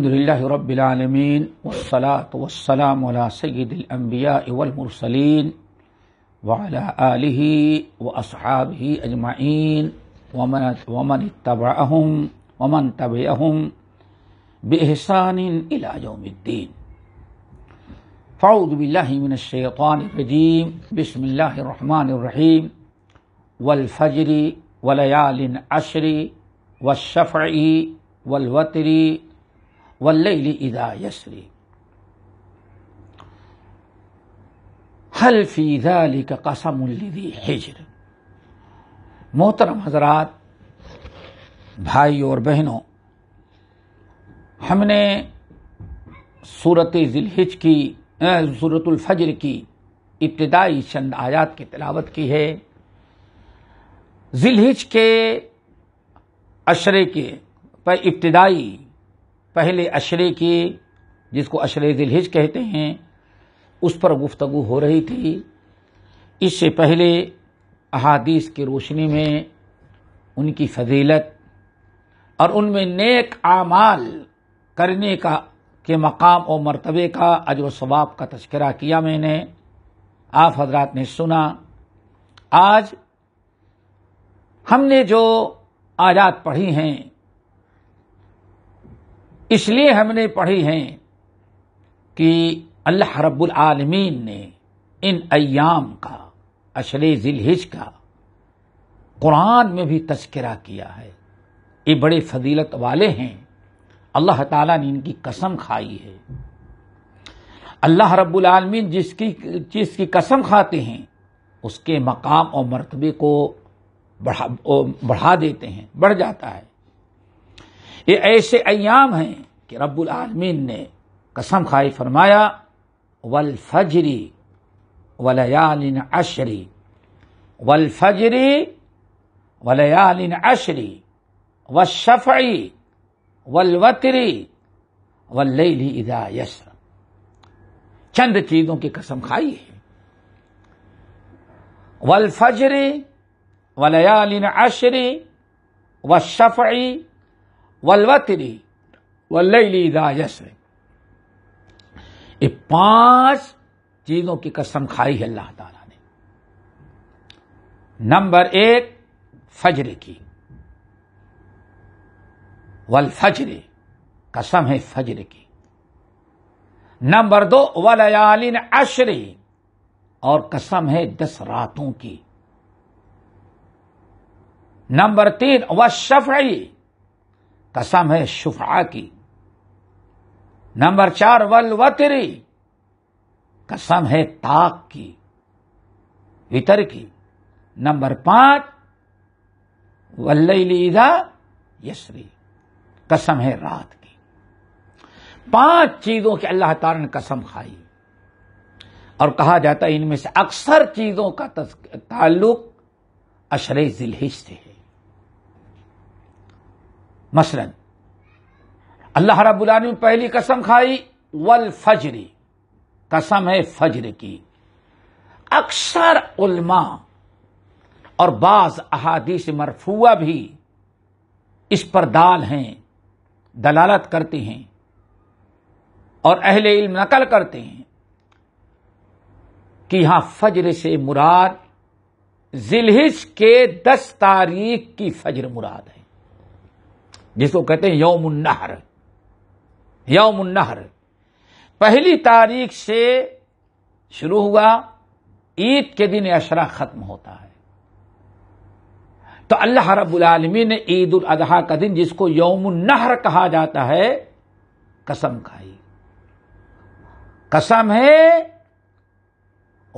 الحمد لله رب العالمين والصلاة والسلام على سيد الأنبياء والمرسلين وعلى آله وأصحابه أجمعين ومن, ومن اتبعهم ومن تبعهم بإحسان إلى يوم الدين فأعوذ بالله من الشيطان الرجيم بسم الله الرحمن الرحيم والفجر وليال عشر والشفع والوتر वल्लैली इदा यसरी हल्फीजा अली का कसमुल्लिदी हिजर मोहतरम हजरात भाई और बहनों हमने सूरत ज़िलहिज की सूरतुल्फर की इब्तदाई चंद आयात की तलावत की है ज़िलहिज के अशरे के पर इब्तदाई पहले अशरे के जिसको अशर दिलहिज कहते हैं उस पर गुफ्तगु हो रही थी इससे पहले अहादीस की रोशनी में उनकी फजीलत और उनमें नेक आमाल करने का के मकाम और मरतबे का अजर सवाब का तस्करा किया मैंने आप हजरात ने सुना आज हमने जो आयात पढ़ी हैं इसलिए हमने पढ़ी हैं कि अल्लाह रब्बुल आलमीन ने इन अयाम का अशरे जिलहिज का कुरान में भी तस्करा किया है ये बड़े फजीलत वाले हैं अल्लाह ताला ने इनकी कसम खाई है अल्लाह रब्बुल आलमीन जिसकी चीज़ की कसम खाते हैं उसके मकाम और मरतबे को बढ़ा बढ़ा देते हैं बढ़ जाता है ये ऐसे अयाम हैं कि रब्बुल आलमीन ने कसम खाई फरमाया वल फजरी वलयालिन अशरी वल फजरी वलयालिन अशरी व शफ़ी वलवतरी वल्लैली इदा यस चंद चीज़ों की कसम खाई है वल फजरी वलयालिन अशरी व शफ़ी वलवतरी वल्लीदा यश ये पांच चीजों की कसम खाई है अल्लाह ताला ने नंबर एक फजर की वल फजरे कसम है फजर की नंबर दो वलयालिन अशरी और कसम है दस रातों की नंबर तीन व शफई कसम है शुफा की नंबर चार वलवतरी कसम है ताक की वितर की नंबर पांच वल्लीदा यसरी कसम है रात की पांच चीजों की अल्लाह तारा ने कसम खाई और कहा जाता है इनमें से अक्सर चीजों का ताल्लुक अशरे जिलहिज से है मसलन अल्लाह रबुल्ला ने पहली कसम खाई वल फजरी कसम है फजर की अक्सर उलमा और बाज से मरफुआ भी इस पर दाल हैं दलालत करते हैं और अहले इल्म नकल करते हैं कि यहां फजर से मुराद जिलहिज के दस तारीख की फजर मुराद है जिसको कहते हैं यौमुन्नहर यौमुन्नहर पहली तारीख से शुरू हुआ ईद के दिन अशरा खत्म होता है तो अल्लाह रबालमी ने ईद उल अजहा का दिन जिसको यौमुन्नहर कहा जाता है कसम खाई कसम है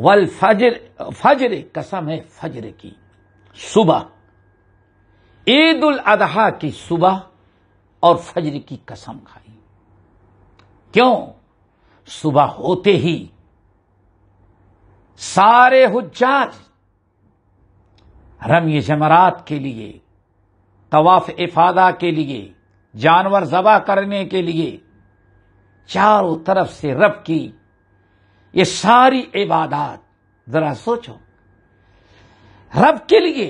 वल फजर फजर कसम है फजर की सुबह ईद उल अजहा की सुबह और फजर की कसम खाई क्यों सुबह होते ही सारे हुज्जाज रमी जमरात के लिए तवाफ इफादा के लिए जानवर जबा करने के लिए चारों तरफ से रब की ये सारी इबादत जरा सोचो रब के लिए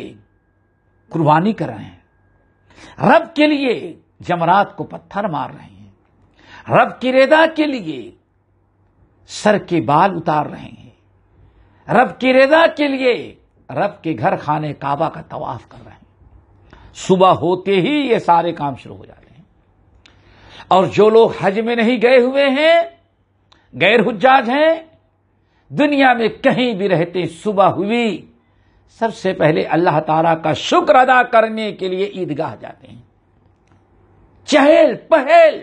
कुर्बानी कर रहे हैं रब के लिए जमरात को पत्थर मार रहे हैं रब की रेदा के लिए सर के बाल उतार रहे हैं रब की रेदा के लिए रब के घर खाने काबा का तवाफ कर रहे हैं सुबह होते ही ये सारे काम शुरू हो जाते हैं और जो लोग हज में नहीं गए हुए हैं गैर हुज्जाज हैं दुनिया में कहीं भी रहते सुबह हुई सबसे पहले अल्लाह तारा का शुक्र अदा करने के लिए ईदगाह जाते हैं चहल पहल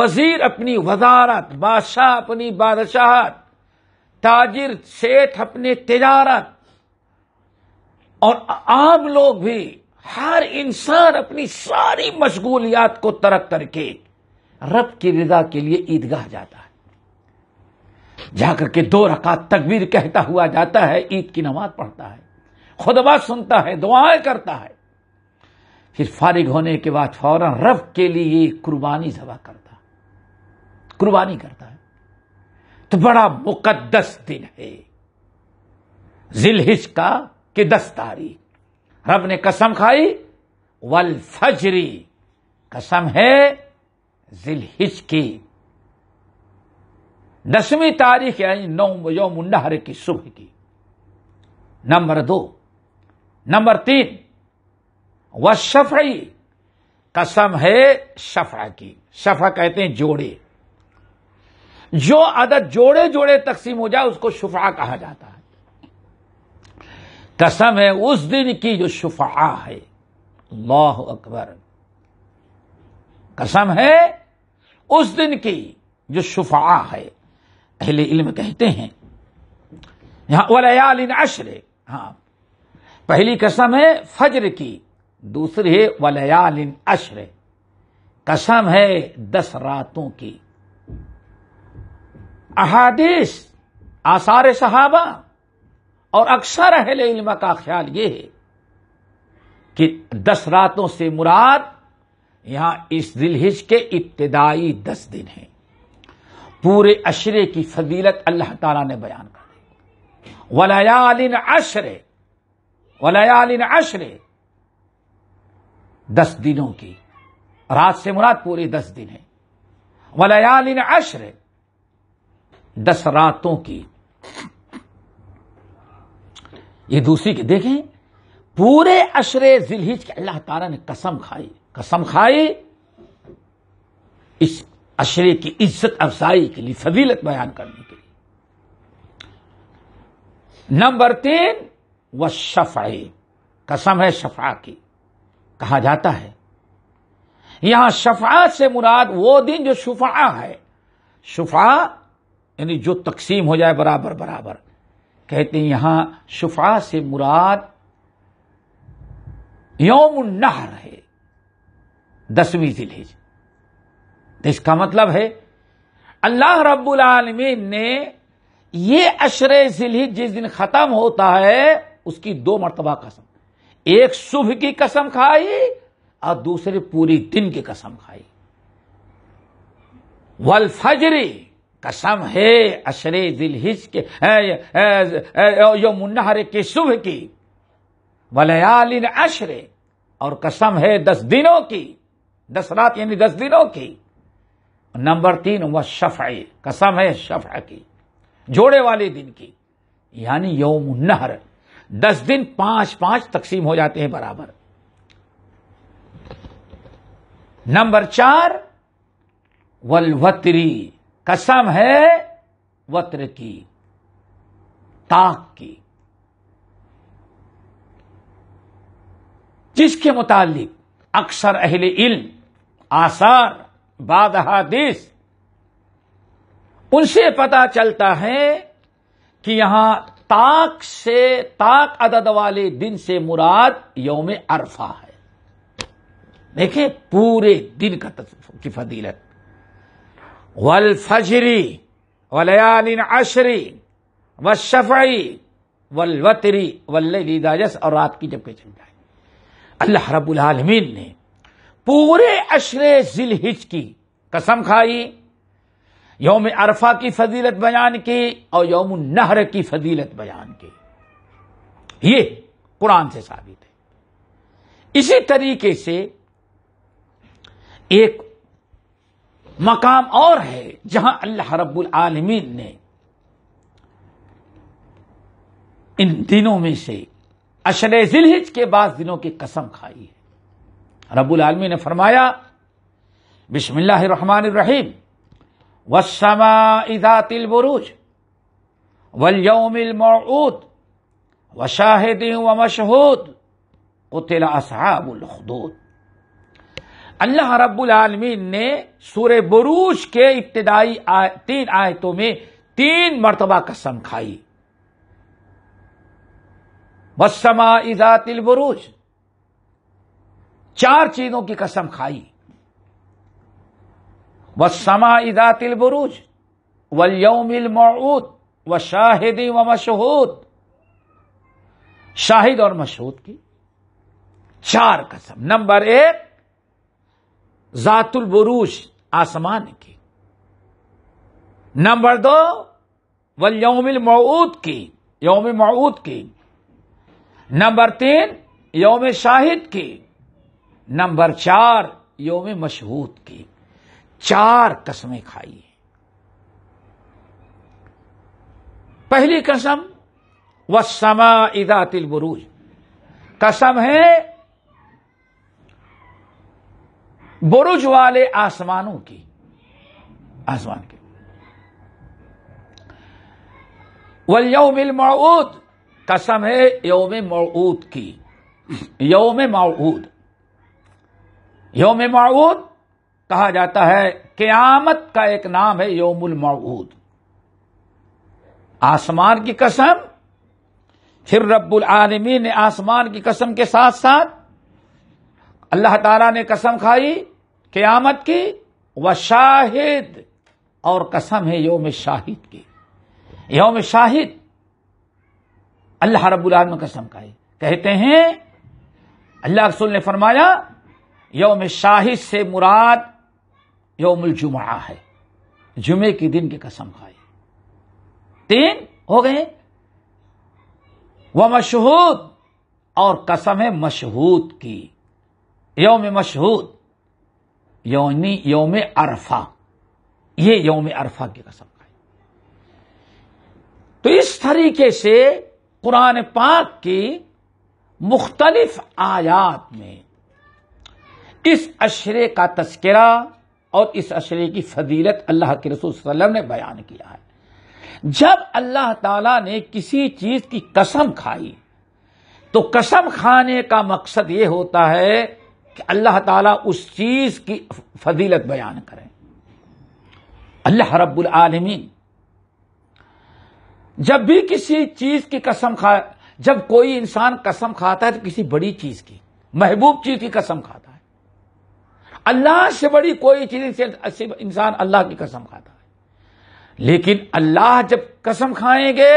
वजीर अपनी वजारत बादशाह अपनी बादशाहत ताजिर सेठ अपने तजारत और आम लोग भी हर इंसान अपनी सारी मशगूलियात को तरक करके रब की रिदा के लिए ईदगाह जाता है जाकर के दो रकात तकबीर कहता हुआ जाता है ईद की नमाज पढ़ता है खुदबा सुनता है दुआएं करता है फिर फारिग होने के बाद फौरन रब के लिए कुर्बानी जबा करता कुर्बानी करता है तो बड़ा मुकद्दस दिन है जिलहिज का कि दस तारीख रब ने कसम खाई वल फजरी कसम है जिलहिज की दसवीं तारीख यानी नौ यौम मुंडहर की सुबह की नंबर दो नंबर तीन वह शफाई कसम है शफा की शफा कहते हैं जोड़े जो अदद जोड़े जोड़े तकसीम हो जाए उसको शुफा कहा जाता है कसम है उस दिन की जो शुफा है अल्लाह अकबर कसम है उस दिन की जो शुफा है अहले इल्म कहते हैं यहां वलयाल इन अशर हाँ पहली कसम है फज्र की दूसरी है वलयाल इन अशर कसम है दस रातों की अहादिस आसार सहाबा और अक्सर अहले इल्म का ख्याल ये है कि दस रातों से मुराद यहां इस दिलहिज के इब्तदाई दस दिन हैं पूरे अशरे की फजीलत अल्लाह ताला ने बयान कर दी वलयालिन अशरे वलयालिन अशरे दस दिनों की रात से मुराद पूरे दस दिन है वलयालिन अशरे दस रातों की ये दूसरी की देखें पूरे अशरे जिलहिज के अल्लाह ताला ने कसम खाई कसम खाई इस अशरे की इज्जत अफजाई के लिए फजीलत बयान करने के लिए नंबर तीन व शफाई कसम है शफा की कहा जाता है यहां शफा से मुराद वो दिन जो शुफा है शुफा यानी जो तकसीम हो जाए बराबर बराबर कहते हैं यहां शुफा से मुराद यौम नहर है दसवीं जिले तो इसका मतलब है अल्लाह रब्बुल आलमीन ने ये अशर जिलहिज जिस दिन खत्म होता है उसकी दो मरतबा कसम एक सुबह की कसम खाई और दूसरी पूरी दिन की कसम खाई वल फजरी कसम है अशर जिलहिज के यो मुन्नहर के सुबह की वलयालिन अशरे और कसम है दस दिनों की दस रात यानी दस दिनों की नंबर तीन वह शफाई कसम है शफा की जोड़े वाले दिन की यानी यौम नहर दस दिन पांच पांच तकसीम हो जाते हैं बराबर नंबर चार वलवतरी कसम है वत्र की ताक की जिसके मुतालिक अक्सर अहले इल्म आसार बाद हादिस उनसे पता चलता है कि यहां ताक से ताक अदद वाले दिन से मुराद योम अरफा है देखें पूरे दिन का की फदीलत वल फजरी वलयालिन अशरी व शफई वलवतरी वल्ल और रात की जब के चल जाए अल्लाह रबुल आलमीन ने पूरे अशरे जिलहिज की कसम खाई यौम अरफा की फजीलत बयान की और यौम नहर की फजीलत बयान की ये कुरान से साबित है इसी तरीके से एक मकाम और है जहां अल्लाह रब्बुल आलमीन ने इन दिनों में से अशर जिलहिज के बाद दिनों की कसम खाई है रब्बुल आलमी ने फरमाया बिस्मिल्लाहिर्रहमानिर्रहीम वस्समा इदातिल बुरूज वलयमिल मऊद व शाहिद व मशहूद कुतिल असहाबुलखदूद अल्लाह रब्बुल आलमीन ने सूर्य बुरूज के इब्तदाई आय, तीन आयतों में तीन मरतबा कसम खाई वस्समा तिल बुरूज चार चीजों की कसम खाई व समा तिल बुरूज व यौमिल मऊत व शाहिदी व मशहूत शाहिद और मशहूत की चार कसम नंबर एक जातुल बुरूज आसमान की नंबर दो व यौमिल मऊद की यौम मऊद की नंबर तीन यौम शाहिद की नंबर चार योम मशहूत की चार कसमें खाई पहली कसम व समा इदा तिल बुरूज कसम है बुरुज वाले आसमानों की आसमान के वलयमिल मऊद कसम है योम मऊद की यौम मऊद योम मऊद कहा जाता है क्यामत का एक नाम है योमुल मऊद आसमान की कसम फिर रब्बुल आलमी ने आसमान की कसम के साथ साथ अल्लाह ताला ने कसम खाई क्यामत की व शाहिद और कसम है योम शाहिद की योम शाहिद अल्लाह रब्बुल आलम कसम खाई कहते हैं अल्लाह रसूल ने फरमाया यौम शाही से मुराद योम जुमा है जुमे के दिन की कसम खाई तीन हो गए व मशहूद और कसम है मशहूद की यौम मशहूद यौनी यौम अरफा ये यौम अरफा की कसम खाई तो इस तरीके से कुरान पाक की मुख्तलिफ आयात में इस अशरे का तस्करा और इस अशरे की फजीलत अल्लाह के रसूल ने बयान किया है जब अल्लाह ताला ने किसी चीज की कसम खाई तो कसम खाने का मकसद ये होता है कि अल्लाह ताला उस चीज की फजीलत बयान करें अल्लाह रब्बुल आलमीन जब भी किसी चीज की कसम खा जब कोई इंसान कसम खाता है तो किसी बड़ी चीज की महबूब चीज की कसम खाता है अल्लाह से बड़ी कोई चीज से इंसान अल्लाह की कसम खाता है लेकिन अल्लाह जब कसम खाएंगे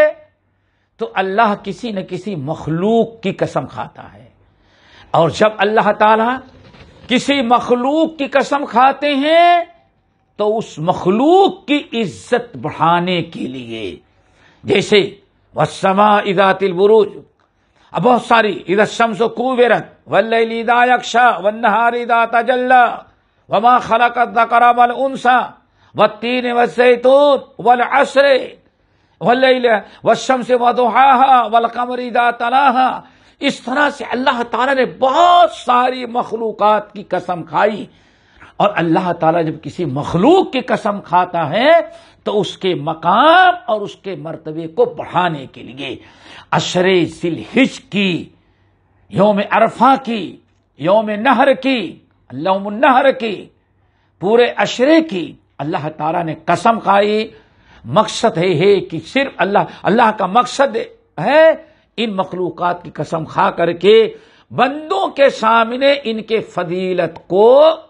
तो अल्लाह किसी न किसी मखलूक की कसम खाता है और जब अल्लाह ताला किसी मखलूक की कसम खाते हैं तो उस मखलूक की इज्जत बढ़ाने के लिए जैसे वसमा बुरुज बुरूज बहुत सारी इधर शमसो कुवेरत वल्लैलीदा यक्ष वन्नहारिदा तजल्ला वमा खलक दकर वल उनसा व तीन वसैतून वल असरे वल्लैल वशम से वदोहा वल कमरीदा तलाहा इस तरह से अल्लाह ताला ने बहुत सारी मखलूक की कसम खाई और अल्लाह ताला जब किसी मखलूक की कसम खाता है तो उसके मकाम और उसके मरतबे को बढ़ाने के लिए अशरे जिलहिज की योम अरफा की योम नहर की अल्लाउम नहर की पूरे अशरे की अल्लाह तारा ने कसम खाई मकसद है, है कि सिर्फ अल्लाह अल्लाह का मकसद है इन मखलूक की कसम खा करके बंदों के सामने इनके फजीलत को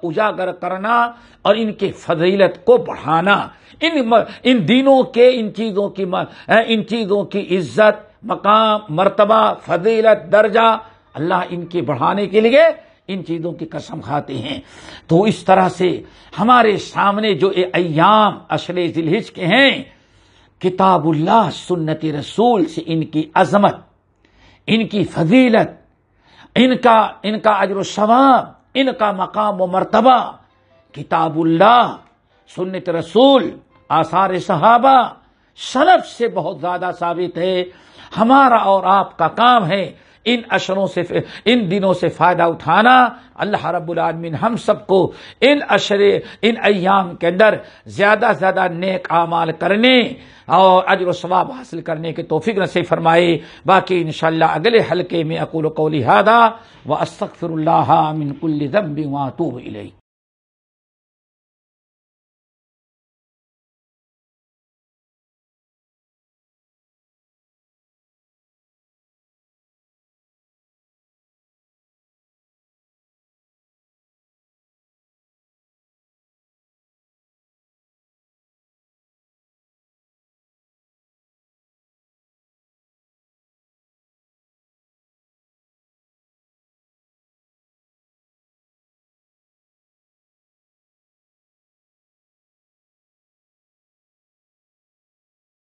उजागर करना और इनके फजीलत को बढ़ाना इन इन दिनों के इन चीजों की इन चीजों की इज्जत मकाम मर्तबा फजीलत दर्जा अल्लाह इनके बढ़ाने के लिए इन चीज़ों की कसम खाते हैं तो इस तरह से हमारे सामने जो ये अयाम असल जिलहिज के हैं किताबुल्लाह सुन्नत रसूल से इनकी अजमत इनकी फजीलत इनका इनका अजर शवाब इनका मकाम व मरतबा किताबुल्लाह सुन्नत रसूल आसार सहाबा सलफ से बहुत ज़्यादा साबित है हमारा और आपका काम है इन अशरों से इन दिनों से फ़ायदा उठाना अल्लाह रब्बुलमीन हम सबको इन अशरे इन अयाम के अंदर ज़्यादा से ज़्यादा नेक आमाल करने और अजर सवाब हासिल करने के तोफ़ी नसीब फरमाए बाकी इनशाला अगले हल्के में अकूल कौली हादा व असफ़िर मिनकुल्लम्बी वातूब